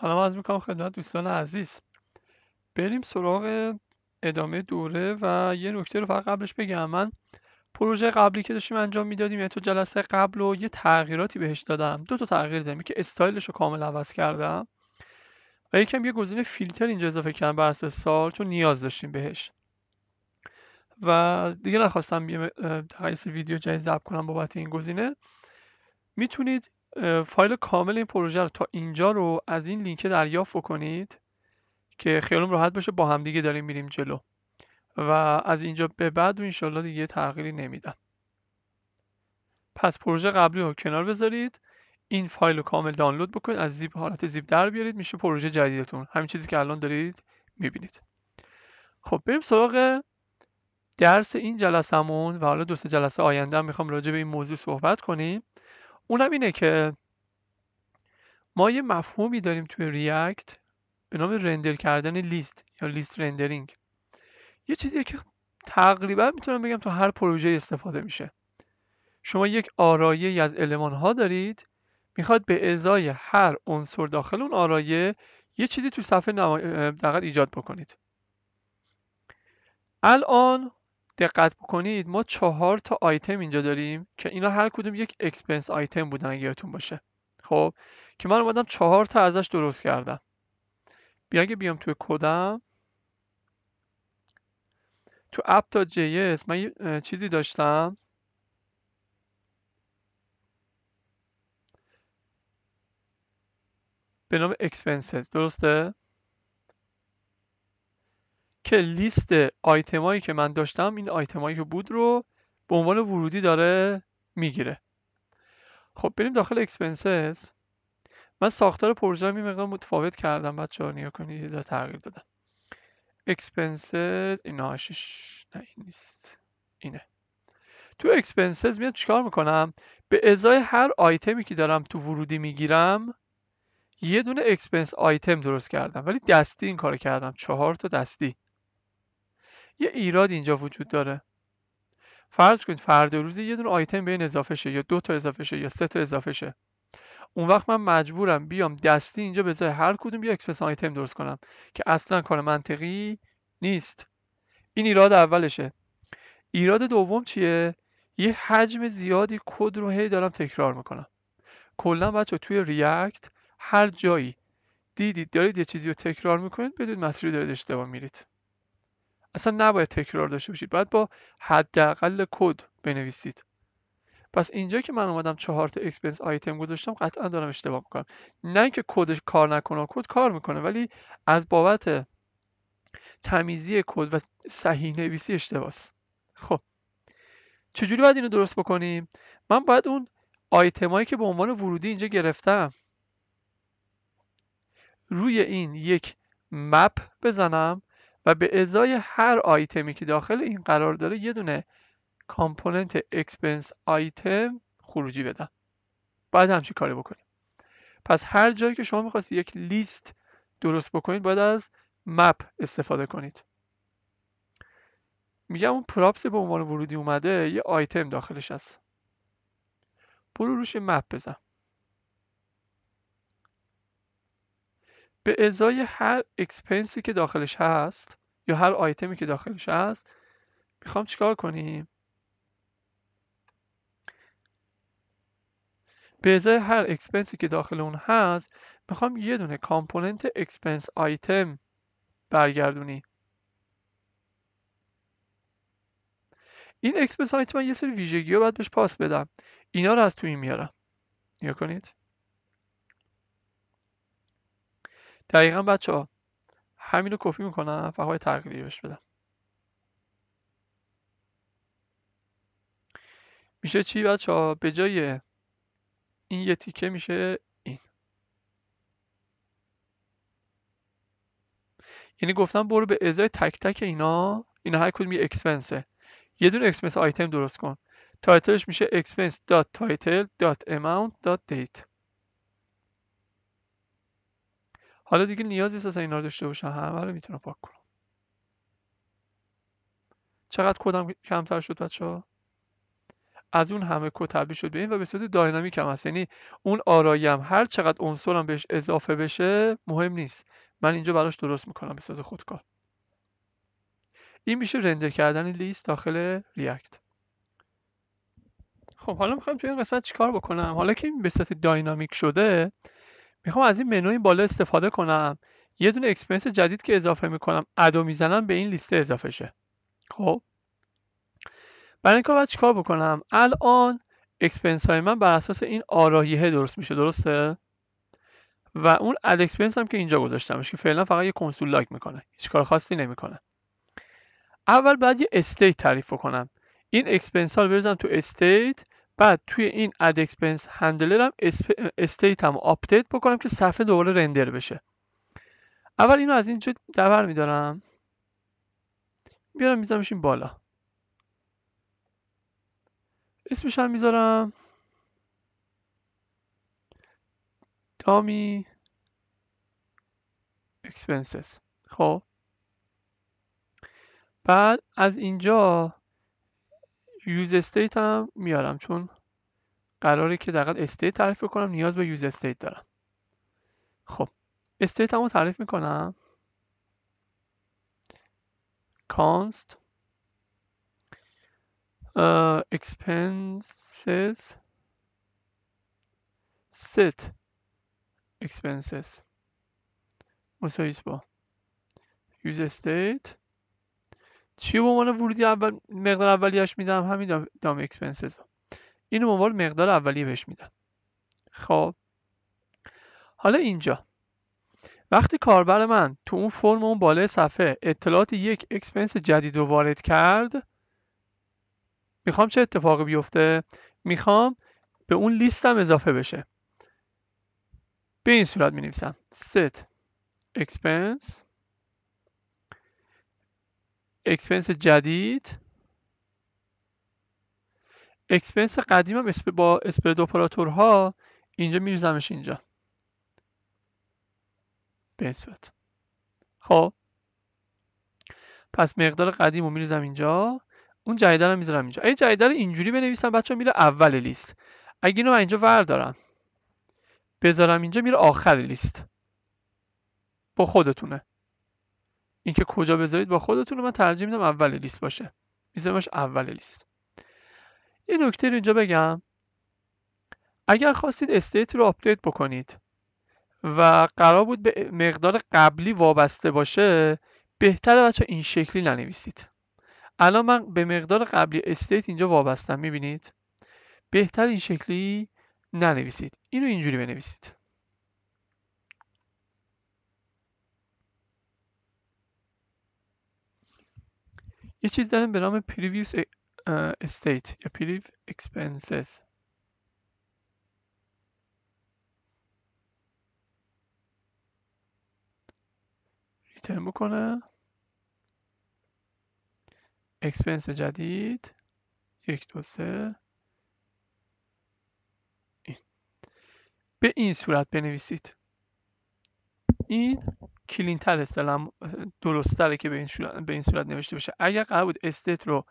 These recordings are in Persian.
سلام از میکنم خدمت دوستان عزیز بریم سراغ ادامه دوره و یه نکته رو فقط قبلش بگم من پروژه قبلی که داشتیم انجام میدادیم یعنی تو جلسه قبل و یه تغییراتی بهش دادم دو تا تغییر دادم که استایلش رو کامل عوض کردم و یکم یه گزینه فیلتر اینجا اضافه کردم بر اساس سال چون نیاز داشتیم بهش و دیگه نخواستم یه تقیص ویدیو جدید ضبط کنم بابت این گزینه میتونید فایل کامل این پروژه رو تا اینجا رو از این لینک دریافت بکنید که خیالم راحت باشه با همدیگه داریم میریم جلو و از اینجا به بعد و انشالله دیگه تغییری نمیدم پس پروژه قبلی رو کنار بذارید این فایل رو کامل دانلود بکنید از زیب حالت زیب در بیارید میشه پروژه جدیدتون همین چیزی که الان دارید میبینید خب بریم سراغ درس این جلسمون و حالا دو سه جلسه آینده میخوام راجع به این موضوع صحبت کنیم اونم اینه که ما یه مفهومی داریم توی ریاکت به نام رندر کردن لیست یا لیست رندرینگ یه چیزی که تقریبا میتونم بگم تو هر پروژه استفاده میشه شما یک آرایه از علمان ها دارید میخواد به ازای هر عنصر داخل اون آرایه یه چیزی تو صفحه نما... ایجاد بکنید الان دقت بکنید ما چهار تا آیتم اینجا داریم که اینا هر کدوم یک اکسپنس آیتم بودن اگه یادتون باشه خب که من اومدم چهار تا ازش درست کردم بیا اگه بیام توی کدم تو اپ تا جی من یه چیزی داشتم به نام expenses درسته که لیست آیتمایی که من داشتم این آیتمایی که بود رو به عنوان ورودی داره میگیره خب بریم داخل اکسپنسز من ساختار پروژه می مقدار متفاوت کردم بعد چهار نیا کنید یه تغییر دادم اکسپنسز این نه این نیست اینه تو اکسپنسز میاد چیکار میکنم به ازای هر آیتمی که دارم تو ورودی میگیرم یه دونه اکسپنس آیتم درست کردم ولی دستی این کار کردم چهار تا دستی یه ایراد اینجا وجود داره فرض کنید فرد روزی یه دونه آیتم به این اضافه شه یا دو تا اضافه شه یا سه تا اضافه شه اون وقت من مجبورم بیام دستی اینجا به هر کدوم یه اکسپرس آیتم درست کنم که اصلا کار منطقی نیست این ایراد اولشه ایراد دوم چیه یه حجم زیادی کد رو هی دارم تکرار میکنم کلا بچه توی ریاکت هر جایی دیدید دارید یه چیزی رو تکرار میکنید بدون مسیری دارید اشتباه میرید اصلا نباید تکرار داشته باشید باید با حداقل کد بنویسید پس اینجا که من اومدم چهار تا اکسپنس آیتم گذاشتم قطعا دارم اشتباه میکنم نه که کدش کار نکنه کد کار میکنه ولی از بابت تمیزی کد و صحیح نویسی اشتباس خب چجوری باید اینو درست بکنیم من باید اون هایی که به عنوان ورودی اینجا گرفتم روی این یک مپ بزنم و به ازای هر آیتمی که داخل این قرار داره یه دونه کامپوننت اکسپنس آیتم خروجی بدم باید همچین کاری بکنیم پس هر جایی که شما میخواست یک لیست درست بکنید باید از مپ استفاده کنید میگم اون پراپس به عنوان ورودی اومده یه آیتم داخلش هست برو روش مپ بزن به ازای هر اکسپنسی که داخلش هست یا هر آیتمی که داخلش هست میخوام چیکار کنیم به ازای هر اکسپنسی که داخل اون هست میخوام یه دونه کامپوننت اکسپنس آیتم برگردونی این اکسپنس آیتم یه سری ویژگی رو باید بهش پاس بدم اینا رو از تو این میارم نیا کنید دقیقا بچه ها همین رو کپی میکنم فقط تغییری بدم میشه چی بچه ها به جای این یه تیکه میشه این یعنی گفتم برو به ازای تک تک اینا اینا هر کدوم یه اکسپنسه یه دونه اکسپنس آیتم درست کن تایتلش میشه expense.title.amount.date حالا دیگه نیازی نیست اینا رو داشته باشم همه رو میتونم پاک کنم چقدر کدم کمتر شد بچه ها از اون همه کد تبدیل شد به این و به صورت داینامیک هم هست یعنی اون آرایم هر چقدر عنصرم بهش اضافه بشه مهم نیست من اینجا براش درست میکنم به صورت خودکار این میشه رندر کردن لیست داخل ریاکت خب حالا میخوام توی این قسمت چیکار بکنم حالا که این به صورت داینامیک شده میخوام از این منو این بالا استفاده کنم یه دونه اکسپنس جدید که اضافه میکنم ادو میزنم به این لیست اضافه شه خب برای این کار باید چیکار بکنم الان اکسپنس های من بر اساس این آراهیه درست میشه درسته و اون اد اکسپنس هم که اینجا گذاشتمش که فعلا فقط یه کنسول لایک میکنه هیچ کار خاصی نمیکنه اول باید یه استیت تعریف کنم این اکسپنسال ها رو بریزم تو استیت بعد توی این اد اکسپنس هندلر هم استیت هم آپدیت بکنم که صفحه دوباره رندر بشه اول اینو از اینجا دور میدارم میارم میذارمش این بالا اسمش هم میذارم دامی اکسپنسز خب بعد از اینجا یوز استیت هم میارم چون قراره که دقیقا استیت تعریف کنم نیاز به یوز استیت دارم خب استیت هم رو تعریف میکنم const expenses set expenses مساویس با use استیت چی به عنوان ورودی اول مقدار اولیش میدم همین دام اکسپنسز اینو به عنوان مقدار اولیه بهش میدم خب حالا اینجا وقتی کاربر من تو اون فرم اون بالای صفحه اطلاعات یک اکسپنس جدید رو وارد کرد میخوام چه اتفاقی بیفته میخوام به اون لیستم اضافه بشه به این صورت می نویسم set expense اکسپنس جدید اکسپنس هم با اسپرد ها اینجا میریزمش اینجا به این صورت خب پس مقدار قدیم رو میریزم اینجا اون جدید رو میذارم اینجا اگه جدیده رو اینجوری بنویسم بچه میره اول لیست اگه اینو من اینجا وردارم بذارم اینجا میره آخر لیست با خودتونه اینکه کجا بذارید با خودتون رو من ترجیح میدم اول لیست باشه میذارمش اول لیست یه نکته رو اینجا بگم اگر خواستید استیت رو آپدیت بکنید و قرار بود به مقدار قبلی وابسته باشه بهتره بچه این شکلی ننویسید الان من به مقدار قبلی استیت اینجا وابستم میبینید بهتر این شکلی ننویسید اینو اینجوری بنویسید یه چیز داریم به نام پریویوس استیت یا پریو اکسپنسز ریترن بکنه اکسپنس جدید یک دو سه این. به این صورت بنویسید این کلینتر درست درستره که به این, صورت، به این صورت نوشته بشه اگر قرار بود استیت رو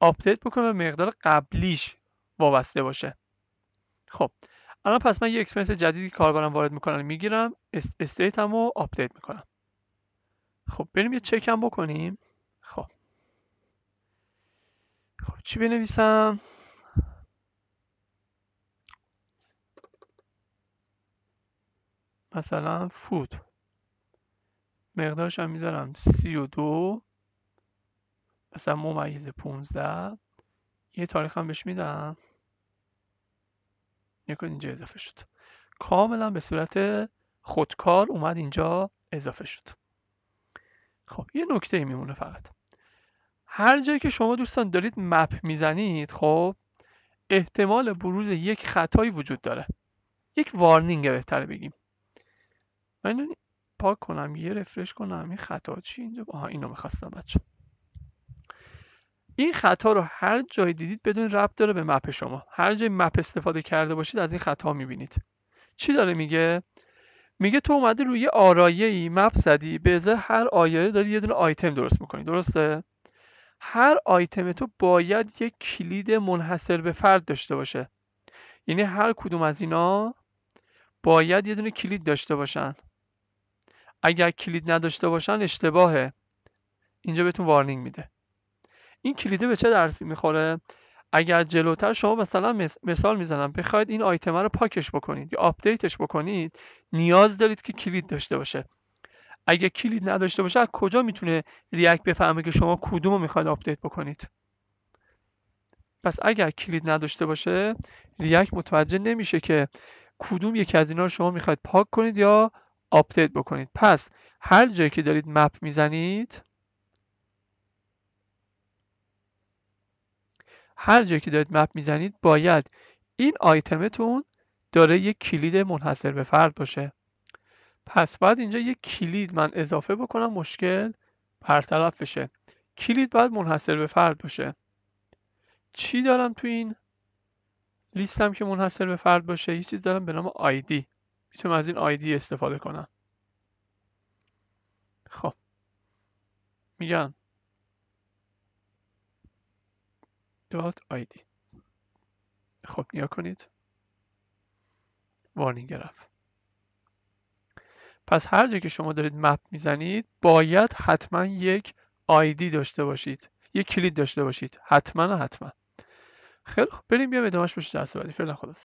آپدیت بکنه به مقدار قبلیش وابسته باشه خب الان پس من یه اکسپنس جدیدی کاربرم وارد میکنم میگیرم استیت هم رو آپدیت میکنم خب بریم یه چک هم بکنیم خب خب چی بنویسم مثلا فود مقدارش هم میذارم سی و دو مثلا ممیز پونزده یه تاریخ هم بهش میدم نکن اینجا اضافه شد کاملا به صورت خودکار اومد اینجا اضافه شد خب یه نکته میمونه فقط هر جایی که شما دوستان دارید مپ میزنید خب احتمال بروز یک خطایی وجود داره یک وارنینگ بهتره بگیم من پاک کنم یه رفرش کنم این خطا چی اینجا آها اینو میخواستم بچه این خطا رو هر جای دیدید بدون ربط داره به مپ شما هر جای مپ استفاده کرده باشید از این خطا میبینید چی داره میگه میگه تو اومدی روی آرایه ای مپ زدی به ازای هر آیه داری یه دونه آیتم درست میکنی درسته هر آیتم تو باید یک کلید منحصر به فرد داشته باشه یعنی هر کدوم از اینا باید یه دونه کلید داشته باشن اگر کلید نداشته باشن اشتباهه اینجا بهتون وارنینگ میده این کلیده به چه درسی میخوره اگر جلوتر شما مثلا مثال میزنم بخواید این آیتم رو پاکش بکنید یا آپدیتش بکنید نیاز دارید که کلید داشته باشه اگر کلید نداشته باشه از کجا میتونه ریاکت بفهمه که شما کدوم رو میخواید آپدیت بکنید پس اگر کلید نداشته باشه ریاکت متوجه نمیشه که کدوم یکی از اینا رو شما میخواید پاک کنید یا آپدیت بکنید پس هر جایی که دارید مپ میزنید هر جایی که دارید مپ میزنید باید این آیتمتون داره یک کلید منحصر به فرد باشه پس باید اینجا یک کلید من اضافه بکنم مشکل برطرف بشه کلید باید منحصر به فرد باشه چی دارم تو این لیستم که منحصر به فرد باشه یه چیز دارم به نام آیدی میتونم از این آیدی استفاده کنم خب میگم دات آیدی خب نیا کنید وارنینگ گرفت پس هر جا که شما دارید مپ میزنید باید حتما یک آیدی داشته باشید یک کلید داشته باشید حتما و حتما خیلی خب بریم بیام ادامهش بشه درس بعدی فعلا خلاص